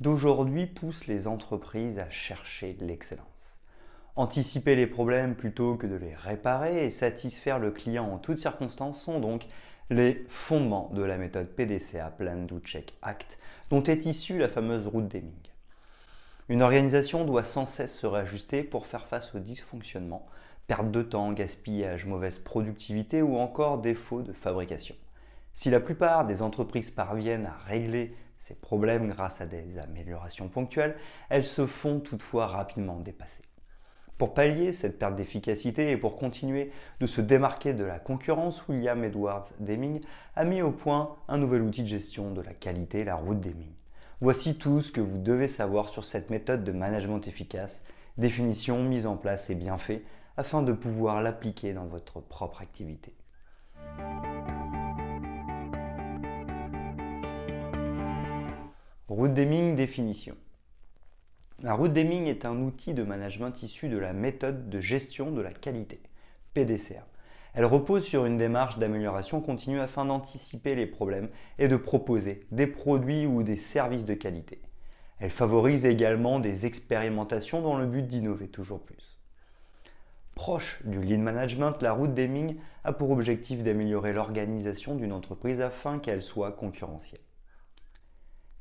d'aujourd'hui poussent les entreprises à chercher l'excellence. Anticiper les problèmes plutôt que de les réparer et satisfaire le client en toutes circonstances sont donc les fondements de la méthode PDCA Plan Do Check Act dont est issue la fameuse route d'Eming. Une organisation doit sans cesse se réajuster pour faire face aux dysfonctionnements, perte de temps, gaspillage, mauvaise productivité ou encore défauts de fabrication. Si la plupart des entreprises parviennent à régler ces problèmes grâce à des améliorations ponctuelles, elles se font toutefois rapidement dépasser. Pour pallier cette perte d'efficacité et pour continuer de se démarquer de la concurrence, William Edwards Deming a mis au point un nouvel outil de gestion de la qualité, la route Deming. Voici tout ce que vous devez savoir sur cette méthode de management efficace, définition, mise en place et bienfaits, afin de pouvoir l'appliquer dans votre propre activité. Deming définition. La route Deming est un outil de management issu de la méthode de gestion de la qualité, PDCA. Elle repose sur une démarche d'amélioration continue afin d'anticiper les problèmes et de proposer des produits ou des services de qualité. Elle favorise également des expérimentations dans le but d'innover toujours plus. Proche du lead management, la route Deming a pour objectif d'améliorer l'organisation d'une entreprise afin qu'elle soit concurrentielle.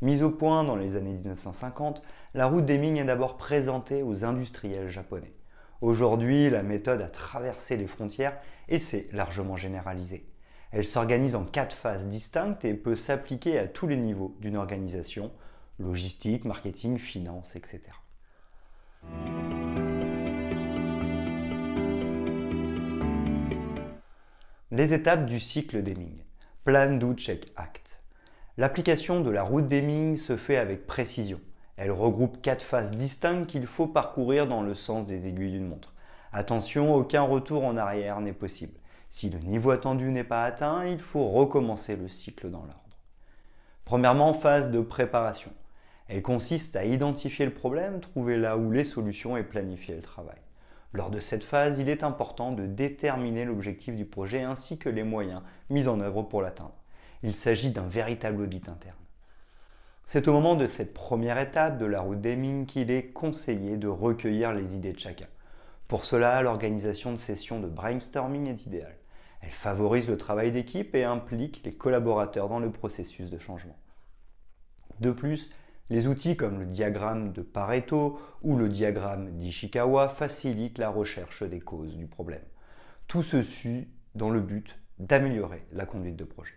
Mise au point dans les années 1950, la route des mines est d'abord présentée aux industriels japonais. Aujourd'hui, la méthode a traversé les frontières et s'est largement généralisée. Elle s'organise en quatre phases distinctes et peut s'appliquer à tous les niveaux d'une organisation, logistique, marketing, finance, etc. Les étapes du cycle des Ming. Plan, Do, Check, Act. L'application de la route d'Eming se fait avec précision. Elle regroupe quatre phases distinctes qu'il faut parcourir dans le sens des aiguilles d'une montre. Attention, aucun retour en arrière n'est possible. Si le niveau attendu n'est pas atteint, il faut recommencer le cycle dans l'ordre. Premièrement, phase de préparation. Elle consiste à identifier le problème, trouver là où les solutions et planifier le travail. Lors de cette phase, il est important de déterminer l'objectif du projet ainsi que les moyens mis en œuvre pour l'atteindre. Il s'agit d'un véritable audit interne. C'est au moment de cette première étape de la route d'Aiming qu'il est conseillé de recueillir les idées de chacun. Pour cela, l'organisation de sessions de brainstorming est idéale. Elle favorise le travail d'équipe et implique les collaborateurs dans le processus de changement. De plus, les outils comme le diagramme de Pareto ou le diagramme d'Ishikawa facilitent la recherche des causes du problème. Tout ceci dans le but d'améliorer la conduite de projet.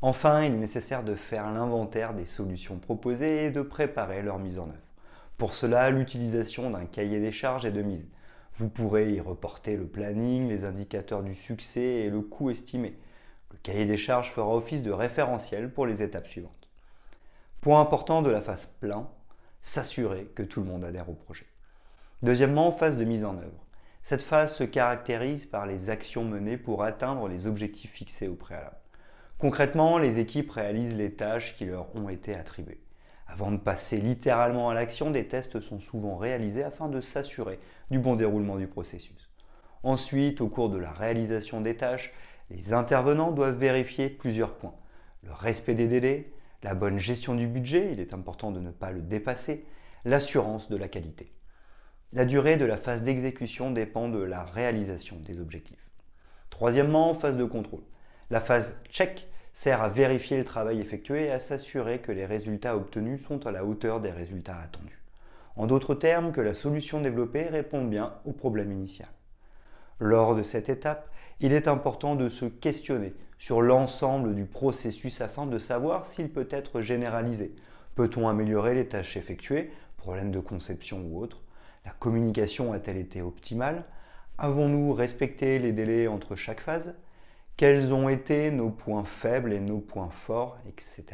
Enfin, il est nécessaire de faire l'inventaire des solutions proposées et de préparer leur mise en œuvre. Pour cela, l'utilisation d'un cahier des charges est de mise. Vous pourrez y reporter le planning, les indicateurs du succès et le coût estimé. Le cahier des charges fera office de référentiel pour les étapes suivantes. Point important de la phase plan, s'assurer que tout le monde adhère au projet. Deuxièmement, phase de mise en œuvre. Cette phase se caractérise par les actions menées pour atteindre les objectifs fixés au préalable. Concrètement, les équipes réalisent les tâches qui leur ont été attribuées. Avant de passer littéralement à l'action, des tests sont souvent réalisés afin de s'assurer du bon déroulement du processus. Ensuite, au cours de la réalisation des tâches, les intervenants doivent vérifier plusieurs points. Le respect des délais, la bonne gestion du budget, il est important de ne pas le dépasser, l'assurance de la qualité. La durée de la phase d'exécution dépend de la réalisation des objectifs. Troisièmement, phase de contrôle. La phase check sert à vérifier le travail effectué et à s'assurer que les résultats obtenus sont à la hauteur des résultats attendus. En d'autres termes, que la solution développée répond bien au problème initial. Lors de cette étape, il est important de se questionner sur l'ensemble du processus afin de savoir s'il peut être généralisé. Peut-on améliorer les tâches effectuées, problèmes de conception ou autres La communication a-t-elle été optimale Avons-nous respecté les délais entre chaque phase quels ont été nos points faibles et nos points forts, etc.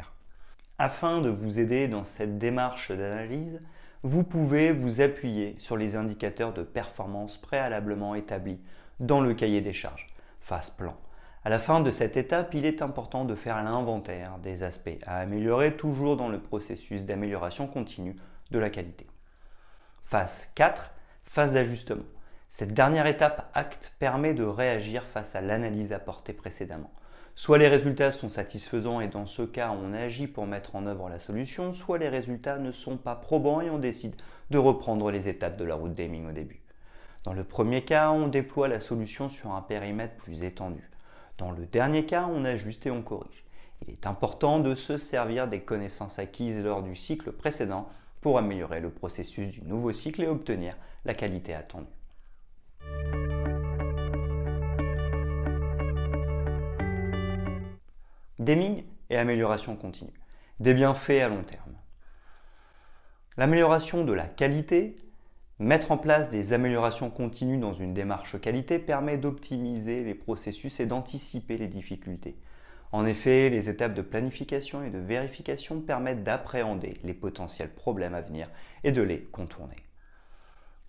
Afin de vous aider dans cette démarche d'analyse, vous pouvez vous appuyer sur les indicateurs de performance préalablement établis dans le cahier des charges, phase plan. À la fin de cette étape, il est important de faire l'inventaire des aspects à améliorer toujours dans le processus d'amélioration continue de la qualité. Phase 4, phase d'ajustement. Cette dernière étape acte permet de réagir face à l'analyse apportée précédemment. Soit les résultats sont satisfaisants et dans ce cas on agit pour mettre en œuvre la solution, soit les résultats ne sont pas probants et on décide de reprendre les étapes de la route d'aiming au début. Dans le premier cas, on déploie la solution sur un périmètre plus étendu. Dans le dernier cas, on ajuste et on corrige. Il est important de se servir des connaissances acquises lors du cycle précédent pour améliorer le processus du nouveau cycle et obtenir la qualité attendue. Deming et amélioration continue. Des bienfaits à long terme. L'amélioration de la qualité, mettre en place des améliorations continues dans une démarche qualité permet d'optimiser les processus et d'anticiper les difficultés. En effet, les étapes de planification et de vérification permettent d'appréhender les potentiels problèmes à venir et de les contourner.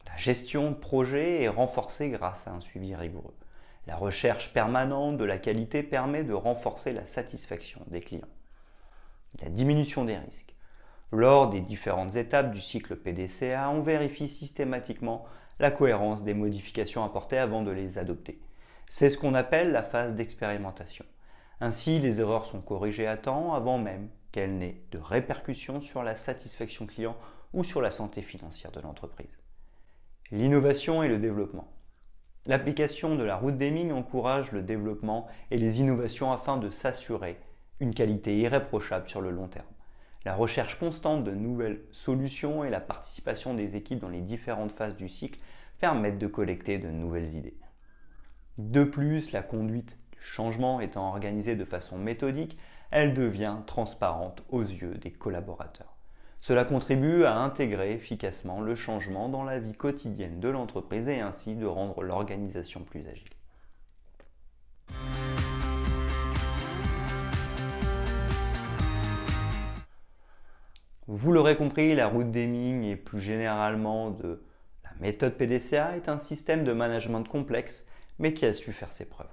La gestion de projet est renforcée grâce à un suivi rigoureux. La recherche permanente de la qualité permet de renforcer la satisfaction des clients. La diminution des risques. Lors des différentes étapes du cycle PDCA, on vérifie systématiquement la cohérence des modifications apportées avant de les adopter. C'est ce qu'on appelle la phase d'expérimentation. Ainsi, les erreurs sont corrigées à temps avant même qu'elles n'aient de répercussions sur la satisfaction client ou sur la santé financière de l'entreprise. L'innovation et le développement. L'application de la route des encourage le développement et les innovations afin de s'assurer une qualité irréprochable sur le long terme. La recherche constante de nouvelles solutions et la participation des équipes dans les différentes phases du cycle permettent de collecter de nouvelles idées. De plus, la conduite du changement étant organisée de façon méthodique, elle devient transparente aux yeux des collaborateurs. Cela contribue à intégrer efficacement le changement dans la vie quotidienne de l'entreprise et ainsi de rendre l'organisation plus agile. Vous l'aurez compris, la route d'Eming et plus généralement de la méthode PDCA est un système de management complexe mais qui a su faire ses preuves.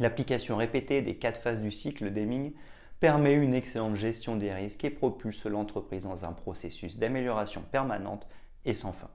L'application répétée des quatre phases du cycle d'Eming permet une excellente gestion des risques et propulse l'entreprise dans un processus d'amélioration permanente et sans fin.